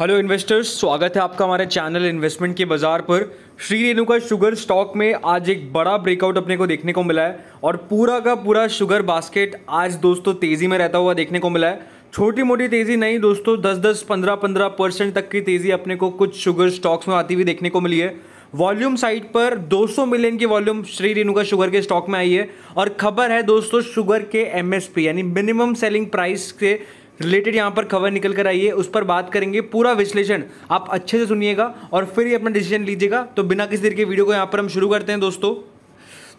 hello investors स्वागत है आपका हमारे चैनल इन्वेस्टमेंट के बाजार पर श्री रेणुका शुगर स्टॉक में आज एक बड़ा ब्रेकआउट अपने को देखने को मिला है और पूरा का पूरा शुगर बास्केट आज दोस्तों तेज़ी में रहता हुआ देखने को मिला है छोटी मोटी तेज़ी नहीं दोस्तों दस दस पंद्रह पंद्रह परसेंट तक की तेज़ी अपने को कुछ शुगर स्टॉक्स में आती हुई देखने को मिली है वॉल्यूम साइड पर 200 मिलियन की वॉल्यूम श्री रेणुका शुगर के स्टॉक में आई है और खबर है दोस्तों शुगर के एमएसपी यानी मिनिमम सेलिंग प्राइस के रिलेटेड यहाँ पर खबर निकल कर आई है उस पर बात करेंगे पूरा विश्लेषण आप अच्छे से सुनिएगा और फिर ही अपना डिसीजन लीजिएगा तो बिना किसी देर के वीडियो को यहाँ पर हम शुरू करते हैं दोस्तों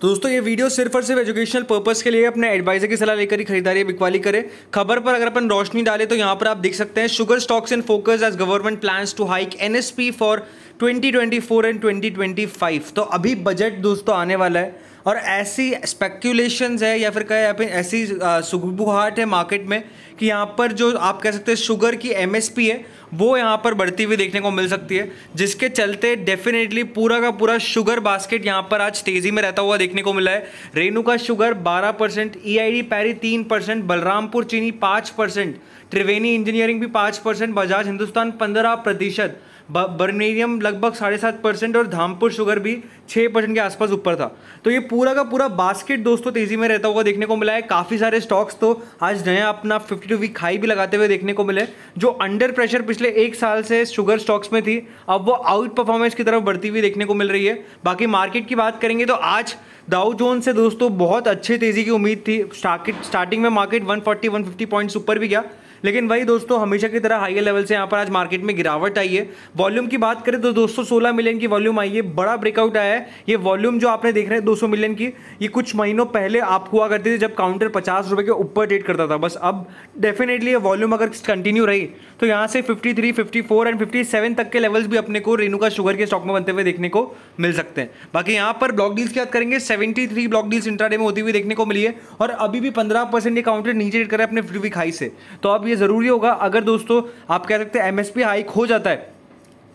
तो दोस्तों ये वीडियो सिर्फ और सिर्फ एजुकेशनल पर्पस के लिए अपने एडवाइजर की सलाह लेकर ही खरीदारी बिकवाली करें खबर पर अगर अपन रोशनी डालें तो यहाँ पर आप देख सकते हैं sugar stocks in focus as government plans to hike NSP for 2024 and 2025 तो अभी बजट दोस्तों आने वाला है और ऐसी स्पेक्यूलेशंस है या फिर कहे ऐसी सुगबुहाट है मार्केट में कि यहाँ पर जो आप कह सकते हैं शुगर की एमएसपी है वो यहाँ पर बढ़ती हुई देखने को मिल सकती है जिसके चलते डेफिनेटली पूरा का पूरा शुगर बास्केट यहाँ पर आज तेज़ी में रहता हुआ देखने को मिला है Renuka sugar 12 percent E I D Parry तीन परसेंट बलरामपुर चीनी 5 परसेंट त्रिवेणी इंजीनियरिंग भी 5 परसेंट बजाज हिंदुस्तान 15 प्रतिशत बर्नेरियम लगभग साढ़े सात परसेंट और धामपुर शुगर भी छः परसेंट के आसपास ऊपर था तो ये पूरा का पूरा बास्केट दोस्तों तेज़ी में रहता हुआ देखने को मिला है काफ़ी सारे स्टॉक्स तो आज नया अपना फिफ्टी टू वीक हाई भी लगाते हुए देखने को मिले जो अंडर प्रेशर पिछले एक साल से शुगर स्टॉक्स में थी अब वो आउट परफॉर्मेंस की तरफ बढ़ती हुई देखने को मिल रही है बाकी मार्केट की बात करेंगे तो आज दाऊ जोन से दोस्तों बहुत अच्छे तेज़ी की उम्मीद थी स्टार्टिंग में मार्केट 140 150 पॉइंट्स ऊपर भी गया लेकिन वही दोस्तों हमेशा की तरह हाई लेवल से यहाँ पर आज मार्केट में गिरावट आई है वॉल्यूम की बात करें तो दोस्तों सोलह मिलियन की वॉल्यूम आई है बड़ा ब्रेकआउट आया है ये वॉल्यूम जो आपने देख रहे हैं दो मिलियन की ये कुछ महीनों पहले आप हुआ करती थी जब काउंटर पचास रुपये के ऊपर ट्रेड करता था बस अब डेफिनेटली ये वॉल्यूम अगर कंटिन्यू रही तो यहाँ से फिफ्टी थ्री एंड फिफ्टी तक के लेवल्स भी अपने को रेनुका शुगर के स्टॉक में बनते हुए देखने को मिल सकते हैं बाकी यहाँ पर ब्लॉक डील्स की बात करेंगे थ्री ब्लॉक डील्स इंट्राडे में होती हुई देखने को मिली है और अभी भी पंद्रह परसेंट ये काउंटर नीचे ट्रेड कर अपने फ्री हाई से तो अब ये ज़रूरी होगा अगर दोस्तों आप कह सकते हैं एमएसपी हाइक हो जाता है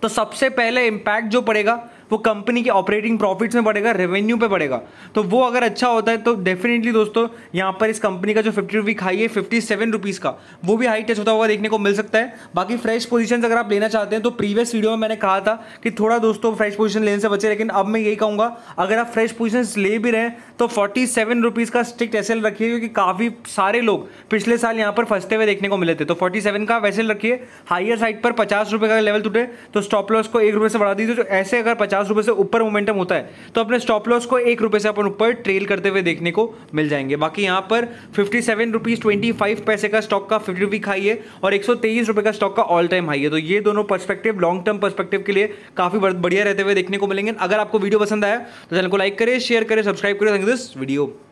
तो सबसे पहले इम्पैक्ट जो पड़ेगा वो कंपनी के ऑपरेटिंग प्रॉफिट्स में बढ़ेगा रेवेन्यू पे बढ़ेगा तो वो अगर अच्छा होता है तो डेफिनेटली दोस्तों यहाँ पर इस कंपनी का जो फिफ्टी रुपी हाई है फिफ्टी सेवन रुपीज़ का वो भी हाई टच होता हुआ देखने को मिल सकता है बाकी फ्रेश पोजिशन अगर आप लेना चाहते हैं तो प्रीवियस वीडियो में मैंने कहा था कि थोड़ा दोस्तों फ्रेश पोजिशन लेने से बचे लेकिन अब मैं यही कहूँगा अगर आप फ्रेश पोजिशन ले भी रहे तो फोर्टी सेवन रुपीज़ का स्ट्रिक्ट एस रखिए क्योंकि काफ़ी सारे लोग पिछले साल यहाँ पर फंसते हुए देखने को मिले थे तो फोर्टी सेवन का वैसे रखिए हाइयर साइड पर पचास रुपये का लेवल टूटे तो स्टॉप लॉस को एक रुपये से बढ़ा दीजिए तो ऐसे अगर पचास पचास रुपए से ऊपर मोमेंटम होता है तो अपने स्टॉप लॉस को एक रुपए से अपन ऊपर ट्रेल करते हुए देखने को मिल जाएंगे बाकी यहां पर fifty seven rupees twenty five पैसे का स्टॉक का फिफ्टी रुपी हाई है और एक सौ तेईस रुपए का स्टॉक का ऑल टाइम हाई है तो ये दोनों पर्सपेक्टिव लॉन्ग टर्म परस्पेक्टिव के लिए काफ़ी बढ़िया रहते हुए देखने को मिलेंगे अगर आपको वीडियो पसंद आया तो चैनल को लाइक करें शेयर करें सब्सक्राइब करें दिस वीडियो